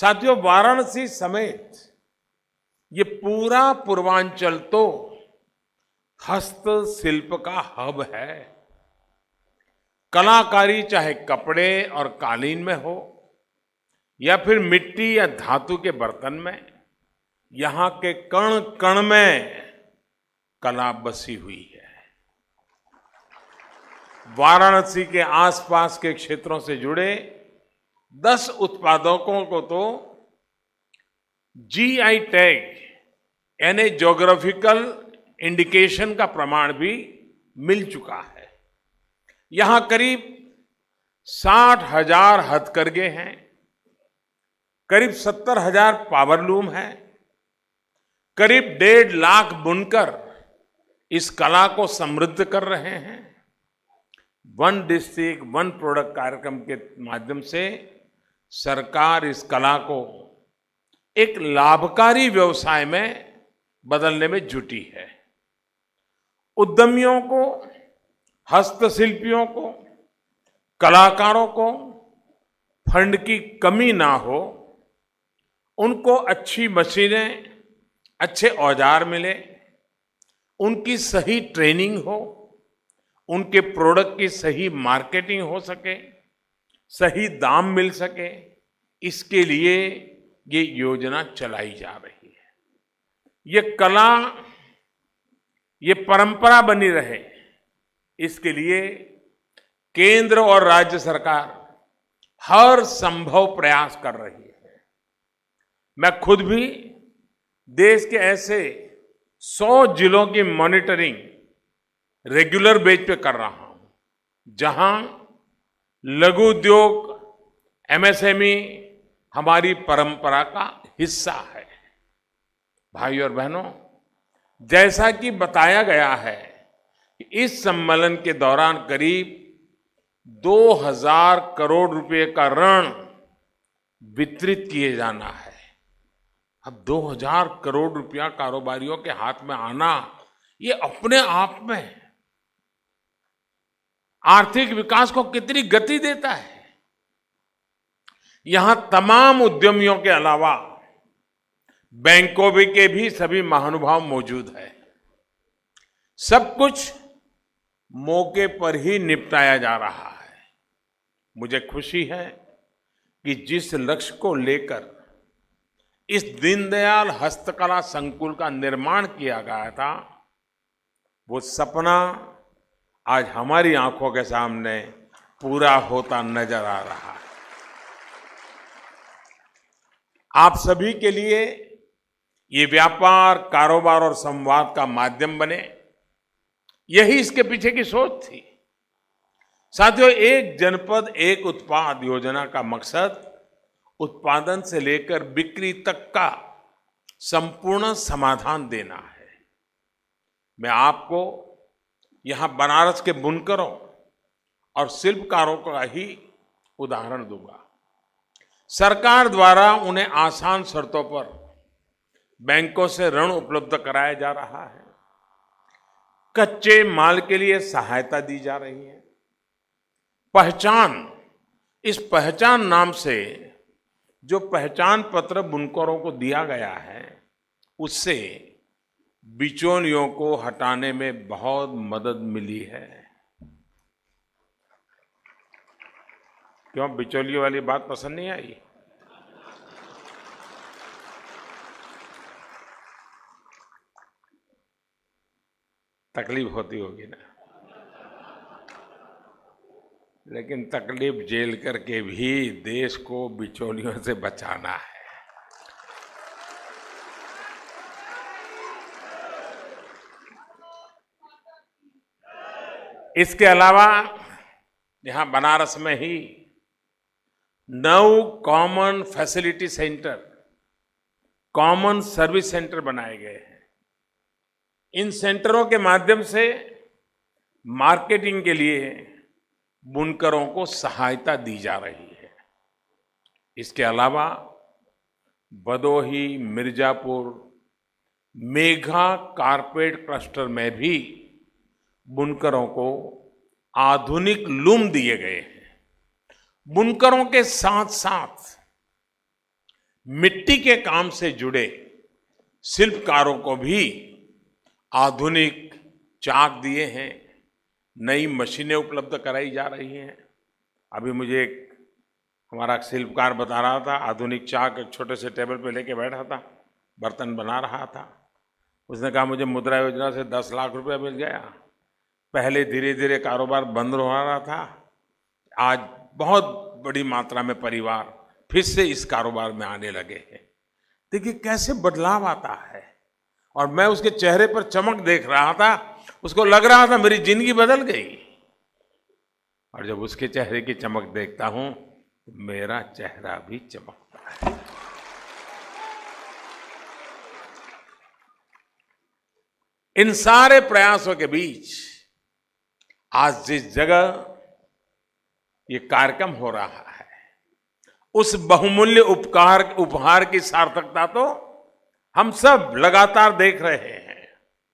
साथियों वाराणसी समेत ये पूरा पूर्वांचल तो हस्तशिल्प का हब है कलाकारी चाहे कपड़े और कालीन में हो या फिर मिट्टी या धातु के बर्तन में यहां के कण कण में कला बसी हुई है वाराणसी के आसपास के क्षेत्रों से जुड़े दस उत्पादकों को तो जीआई टैग यानी जोग्राफिकल इंडिकेशन का प्रमाण भी मिल चुका है यहां करीब साठ हजार हथकरघे हैं करीब सत्तर हजार पावरलूम है करीब डेढ़ लाख बुनकर इस कला को समृद्ध कर रहे हैं वन डिस्ट्रिक्ट वन प्रोडक्ट कार्यक्रम के माध्यम से सरकार इस कला को एक लाभकारी व्यवसाय में बदलने में जुटी है उद्यमियों को हस्तशिल्पियों को कलाकारों को फंड की कमी ना हो उनको अच्छी मशीनें अच्छे औजार मिले उनकी सही ट्रेनिंग हो उनके प्रोडक्ट की सही मार्केटिंग हो सके सही दाम मिल सके इसके लिए ये योजना चलाई जा रही है ये कला ये परंपरा बनी रहे इसके लिए केंद्र और राज्य सरकार हर संभव प्रयास कर रही है मैं खुद भी देश के ऐसे 100 जिलों की मॉनिटरिंग रेगुलर बेस पे कर रहा हूं जहां लघु उद्योग एमएसएमई e हमारी परंपरा का हिस्सा है भाइयों और बहनों जैसा कि बताया गया है इस सम्मेलन के दौरान करीब 2000 करोड़ रुपए का ऋण वितरित किए जाना है अब 2000 करोड़ रुपया कारोबारियों के हाथ में आना ये अपने आप में आर्थिक विकास को कितनी गति देता है यहां तमाम उद्यमियों के अलावा बैंकों भी के भी सभी महानुभाव मौजूद है सब कुछ मौके पर ही निपटाया जा रहा है मुझे खुशी है कि जिस लक्ष्य को लेकर इस दीनदयाल हस्तकला संकुल का निर्माण किया गया था वो सपना आज हमारी आंखों के सामने पूरा होता नजर आ रहा है आप सभी के लिए ये व्यापार कारोबार और संवाद का माध्यम बने यही इसके पीछे की सोच थी साथियों एक जनपद एक उत्पाद योजना का मकसद उत्पादन से लेकर बिक्री तक का संपूर्ण समाधान देना है मैं आपको यहाँ बनारस के बुनकरों और शिल्पकारों का ही उदाहरण दूंगा सरकार द्वारा उन्हें आसान शर्तों पर बैंकों से ऋण उपलब्ध कराया जा रहा है कच्चे माल के लिए सहायता दी जा रही है पहचान इस पहचान नाम से जो पहचान पत्र बुनकरों को दिया गया है उससे बिचौलियों को हटाने में बहुत मदद मिली है क्यों बिचौलियों वाली बात पसंद नहीं आई तकलीफ होती होगी ना लेकिन तकलीफ झेल करके भी देश को बिचौलियों से बचाना है इसके अलावा यहाँ बनारस में ही नौ common facility centre common service centre बनाए गए हैं इन सेंटरों के माध्यम से मार्केटिंग के लिए बुनकरों को सहायता दी जा रही है इसके अलावा Bhadohi Mirzapur mega carpet cluster में भी बुनकरों को आधुनिक लूम दिए गए हैं बुनकरों के साथ साथ मिट्टी के काम से जुड़े शिल्पकारों को भी आधुनिक चाक दिए हैं नई मशीनें उपलब्ध कराई जा रही हैं अभी मुझे एक हमारा शिल्पकार बता रहा था आधुनिक चाक एक छोटे से टेबल पे लेके बैठा था बर्तन बना रहा था उसने कहा मुझे मुद्रा योजना से दस लाख रुपया मिल गया पहले धीरे धीरे कारोबार बंद हो रहा था आज बहुत बड़ी मात्रा में परिवार फिर से इस कारोबार में आने लगे हैं देखिए कैसे बदलाव आता है और मैं उसके चेहरे पर चमक देख रहा था उसको लग रहा था मेरी जिंदगी बदल गई और जब उसके चेहरे की चमक देखता हूं मेरा चेहरा भी चमकता है इन सारे प्रयासों के बीच आज जिस जगह ये कार्यक्रम हो रहा है उस बहुमूल्य उपकार उपहार की सार्थकता तो हम सब लगातार देख रहे हैं